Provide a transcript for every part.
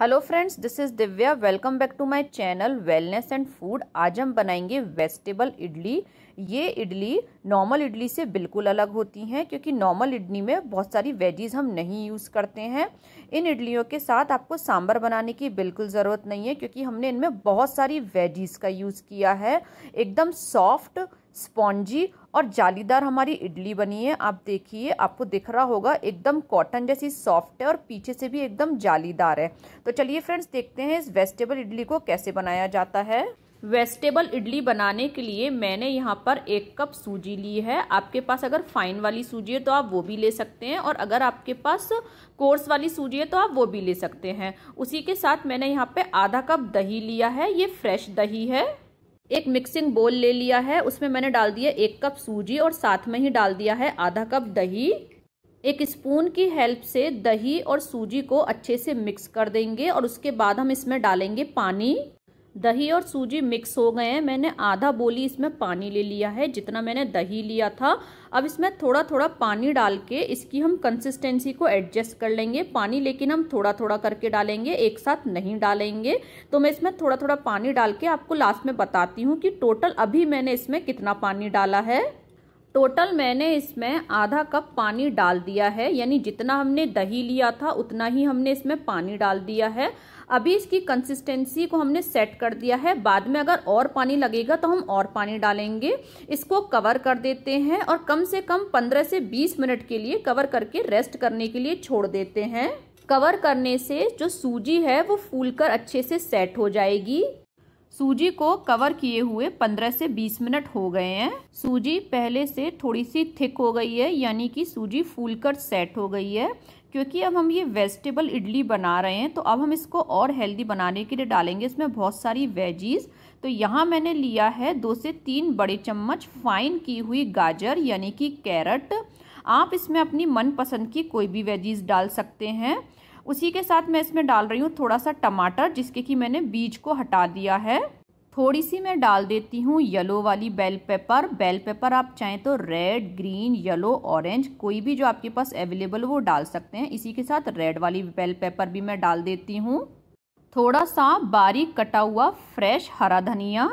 hello friends this is Divya welcome back to my channel wellness and food आज हम बनाएंगे vegetable idli ये idli normal idli से बिल्कुल अलग होती हैं क्योंकि नॉर्मल इडली में बहुत सारी वेजीज हम नहीं यूज़ करते हैं इन इडलियों के साथ आपको सांभर बनाने की बिल्कुल ज़रूरत नहीं है क्योंकि हमने इनमें बहुत सारी वेजीज का यूज़ किया है एकदम सॉफ्ट स्पॉन्जी और जालीदार हमारी इडली बनी है आप देखिए आपको दिख रहा होगा एकदम कॉटन जैसी सॉफ्ट है और पीछे से भी एकदम जालीदार है तो चलिए फ्रेंड्स देखते हैं इस वेजिटेबल इडली को कैसे बनाया जाता है वेजिटेबल इडली बनाने के लिए मैंने यहाँ पर एक कप सूजी ली है आपके पास अगर फाइन वाली सूजी है तो आप वो भी ले सकते हैं और अगर आपके पास कोर्स वाली सूजी है तो आप वो भी ले सकते हैं उसी के साथ मैंने यहाँ पे आधा कप दही लिया है ये फ्रेश दही है एक मिक्सिंग बोल ले लिया है उसमें मैंने डाल दिया एक कप सूजी और साथ में ही डाल दिया है आधा कप दही एक स्पून की हेल्प से दही और सूजी को अच्छे से मिक्स कर देंगे और उसके बाद हम इसमें डालेंगे पानी दही और सूजी मिक्स हो गए हैं मैंने आधा बोली इसमें पानी ले लिया है जितना मैंने दही लिया था अब इसमें थोड़ा थोड़ा पानी डाल के इसकी हम कंसिस्टेंसी को एडजस्ट कर लेंगे पानी लेकिन हम थोड़ा थोड़ा करके डालेंगे एक साथ नहीं डालेंगे तो मैं इसमें थोड़ा थोड़ा पानी डाल के आपको लास्ट में बताती हूँ कि टोटल अभी मैंने इसमें कितना पानी डाला है टोटल मैंने इसमें आधा कप पानी डाल दिया है यानी जितना हमने दही लिया था उतना ही हमने इसमें पानी डाल दिया है अभी इसकी कंसिस्टेंसी को हमने सेट कर दिया है बाद में अगर और पानी लगेगा तो हम और पानी डालेंगे इसको कवर कर देते हैं और कम से कम 15 से 20 मिनट के लिए कवर करके रेस्ट करने के लिए छोड़ देते हैं कवर करने से जो सूजी है वो फूल कर अच्छे से सेट हो जाएगी सूजी को कवर किए हुए 15 से 20 मिनट हो गए हैं सूजी पहले से थोड़ी सी थिक हो गई है यानी कि सूजी फूल कर सेट हो गई है क्योंकि अब हम ये वेजिटेबल इडली बना रहे हैं तो अब हम इसको और हेल्दी बनाने के लिए डालेंगे इसमें बहुत सारी वेजीज़ तो यहाँ मैंने लिया है दो से तीन बड़े चम्मच फाइन की हुई गाजर यानी कि कैरट आप इसमें अपनी मनपसंद की कोई भी वेजीज़ डाल सकते हैं उसी के साथ मैं इसमें डाल रही हूँ थोड़ा सा टमाटर जिसके कि मैंने बीज को हटा दिया है थोड़ी सी मैं डाल देती हूँ येलो वाली बेल पेपर बेल पेपर आप चाहें तो रेड ग्रीन येलो ऑरेंज कोई भी जो आपके पास अवेलेबल वो डाल सकते हैं इसी के साथ रेड वाली बेल पेपर भी मैं डाल देती हूँ थोड़ा सा बारीक कटा हुआ फ्रेश हरा धनिया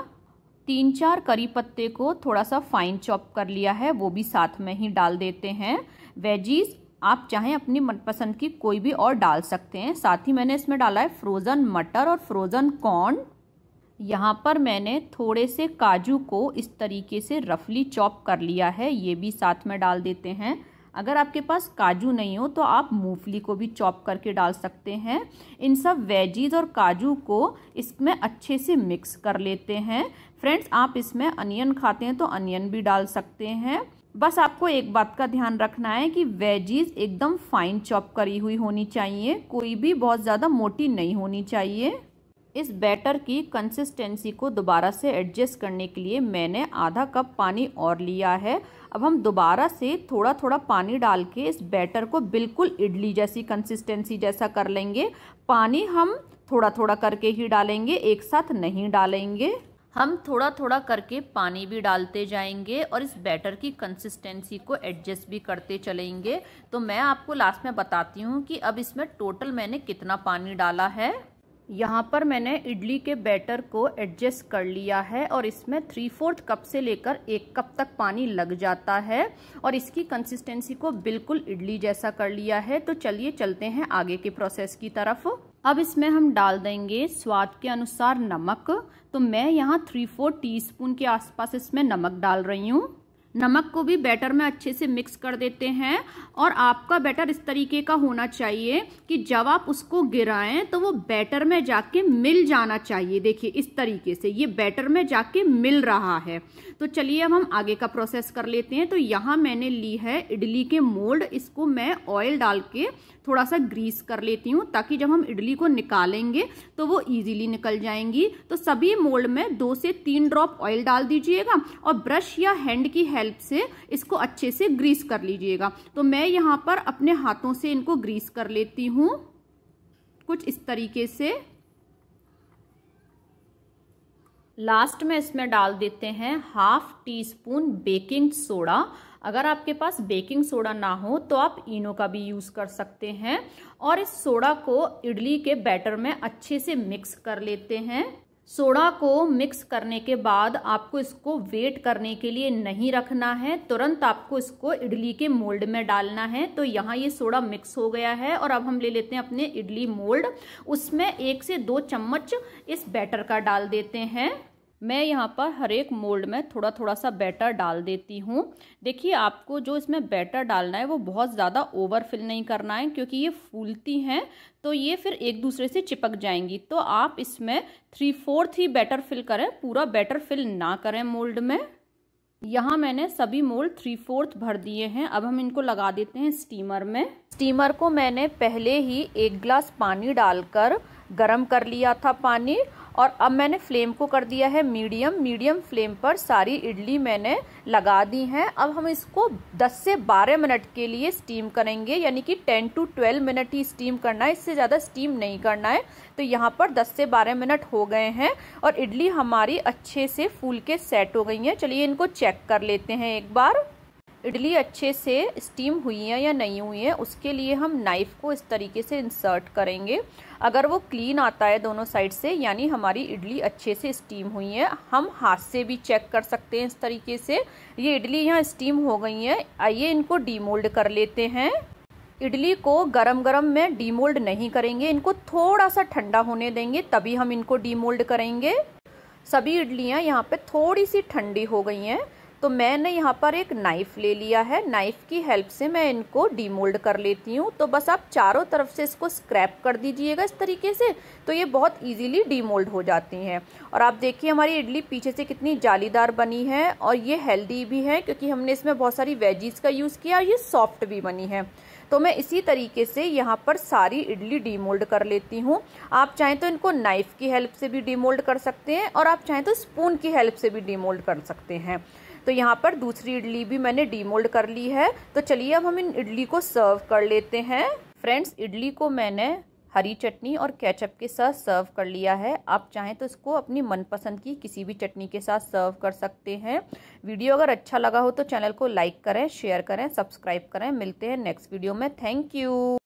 तीन चार करी पत्ते को थोड़ा सा फाइन चॉप कर लिया है वो भी साथ में ही डाल देते हैं वेजीज आप चाहें अपनी मनपसंद की कोई भी और डाल सकते हैं साथ ही मैंने इसमें डाला है फ्रोज़न मटर और फ्रोज़न कॉर्न यहाँ पर मैंने थोड़े से काजू को इस तरीके से रफली चॉप कर लिया है ये भी साथ में डाल देते हैं अगर आपके पास काजू नहीं हो तो आप मूंगफली को भी चॉप करके डाल सकते हैं इन सब वेजीज और काजू को इसमें अच्छे से मिक्स कर लेते हैं फ्रेंड्स आप इसमें अनियन खाते हैं तो अनियन भी डाल सकते हैं बस आपको एक बात का ध्यान रखना है कि वेजीज एकदम फाइन चॉप करी हुई होनी चाहिए कोई भी बहुत ज़्यादा मोटी नहीं होनी चाहिए इस बैटर की कंसिस्टेंसी को दोबारा से एडजस्ट करने के लिए मैंने आधा कप पानी और लिया है अब हम दोबारा से थोड़ा थोड़ा पानी डाल के इस बैटर को बिल्कुल इडली जैसी कंसिस्टेंसी जैसा कर लेंगे पानी हम थोड़ा थोड़ा करके ही डालेंगे एक साथ नहीं डालेंगे हम थोड़ा थोड़ा करके पानी भी डालते जाएंगे और इस बैटर की कंसिस्टेंसी को एडजस्ट भी करते चलेंगे तो मैं आपको लास्ट में बताती हूँ कि अब इसमें टोटल मैंने कितना पानी डाला है यहाँ पर मैंने इडली के बैटर को एडजस्ट कर लिया है और इसमें थ्री फोर्थ कप से लेकर एक कप तक पानी लग जाता है और इसकी कंसिस्टेंसी को बिल्कुल इडली जैसा कर लिया है तो चलिए चलते हैं आगे के प्रोसेस की तरफ अब इसमें हम डाल देंगे स्वाद के अनुसार नमक तो मैं यहाँ थ्री फोर टीस्पून के आसपास इसमें नमक डाल रही हूँ नमक को भी बैटर में अच्छे से मिक्स कर देते हैं और आपका बैटर इस तरीके का होना चाहिए कि जब आप उसको गिराएं तो वो बैटर में जाके मिल जाना चाहिए देखिए इस तरीके से ये बैटर में जाके मिल रहा है तो चलिए अब हम आगे का प्रोसेस कर लेते हैं तो यहाँ मैंने ली है इडली के मोल्ड इसको मैं ऑयल डाल के थोड़ा सा ग्रीस कर लेती हूँ ताकि जब हम इडली को निकालेंगे तो वो ईजिली निकल जाएंगी तो सभी मोल्ड में दो से तीन ड्रॉप ऑयल डाल दीजिएगा और ब्रश या हैंड की हेल्प हेल्प से इसको अच्छे से ग्रीस कर लीजिएगा तो मैं यहाँ पर अपने हाथों से इनको ग्रीस कर लेती हूँ कुछ इस तरीके से लास्ट में इसमें डाल देते हैं half teaspoon baking soda अगर आपके पास बेकिंग सोडा ना हो तो आप इनो का भी यूज़ कर सकते हैं और इस सोडा को इडली के बैटर में अच्छे से मिक्स कर लेते हैं सोडा को मिक्स करने के बाद आपको इसको वेट करने के लिए नहीं रखना है तुरंत आपको इसको इडली के मोल्ड में डालना है तो यहाँ ये सोडा मिक्स हो गया है और अब हम ले लेते हैं अपने इडली मोल्ड उसमें एक से दो चम्मच इस बैटर का डाल देते हैं मैं यहाँ पर हर एक मोल्ड में थोड़ा थोड़ा सा बैटर डाल देती हूँ देखिए आपको जो इसमें बैटर डालना है वो बहुत ज़्यादा ओवरफिल नहीं करना है क्योंकि ये फूलती हैं तो ये फिर एक दूसरे से चिपक जाएंगी तो आप इसमें थ्री फोर्थ ही बैटर फिल करें पूरा बैटर फिल ना करें मोल्ड में यहाँ मैंने सभी मोल्ड थ्री फोर्थ भर दिए हैं अब हम इनको लगा देते हैं स्टीमर में स्टीमर को मैंने पहले ही एक ग्लास पानी डालकर गरम कर लिया था पानी और अब मैंने फ्लेम को कर दिया है मीडियम मीडियम फ्लेम पर सारी इडली मैंने लगा दी हैं अब हम इसको 10 से 12 मिनट के लिए स्टीम करेंगे यानी कि 10 टू 12 मिनट ही स्टीम करना है इससे ज़्यादा स्टीम नहीं करना है तो यहाँ पर 10 से 12 मिनट हो गए हैं और इडली हमारी अच्छे से फूल के सेट हो गई हैं चलिए इनको चेक कर लेते हैं एक बार इडली अच्छे से स्टीम हुई है या नहीं हुई है उसके लिए हम नाइफ़ को इस तरीके से इंसर्ट करेंगे अगर वो क्लीन आता है दोनों साइड से यानी हमारी इडली अच्छे से स्टीम हुई है हम हाथ से भी चेक कर सकते हैं इस तरीके से ये इडली यहाँ स्टीम हो गई है आइए इनको डीमोल्ड कर लेते हैं इडली को गरम गरम में डीमोल्ड नहीं करेंगे इनको थोड़ा सा ठंडा होने देंगे तभी हम इनको डीमोल्ड करेंगे सभी इडलियाँ यहाँ पे थोड़ी सी ठंडी हो गई हैं तो मैंने यहाँ पर एक नाइफ़ ले लिया है नाइफ़ की हेल्प से मैं इनको डीमोल्ड कर लेती हूँ तो बस आप चारों तरफ से इसको स्क्रैप कर दीजिएगा इस तरीके से तो ये बहुत इजीली डीमोल्ड हो जाती हैं और आप देखिए हमारी इडली पीछे से कितनी जालीदार बनी है और ये हेल्दी भी है क्योंकि हमने इसमें बहुत सारी वेजीज़ का यूज़ किया और ये सॉफ्ट भी बनी है तो मैं इसी तरीके से यहाँ पर सारी इडली डीमोल्ड कर लेती हूँ आप चाहें तो इनको नाइफ़ की हेल्प से भी डीमोल्ड कर सकते हैं और आप चाहें तो स्पून की हेल्प से भी डीमोल्ड कर सकते हैं तो यहाँ पर दूसरी इडली भी मैंने डीमोल्ड कर ली है तो चलिए अब हम इन इडली को सर्व कर लेते हैं फ्रेंड्स इडली को मैंने हरी चटनी और केचप के साथ सर्व कर लिया है आप चाहें तो इसको अपनी मनपसंद की किसी भी चटनी के साथ सर्व कर सकते हैं वीडियो अगर अच्छा लगा हो तो चैनल को लाइक करें शेयर करें सब्सक्राइब करें मिलते हैं नेक्स्ट वीडियो में थैंक यू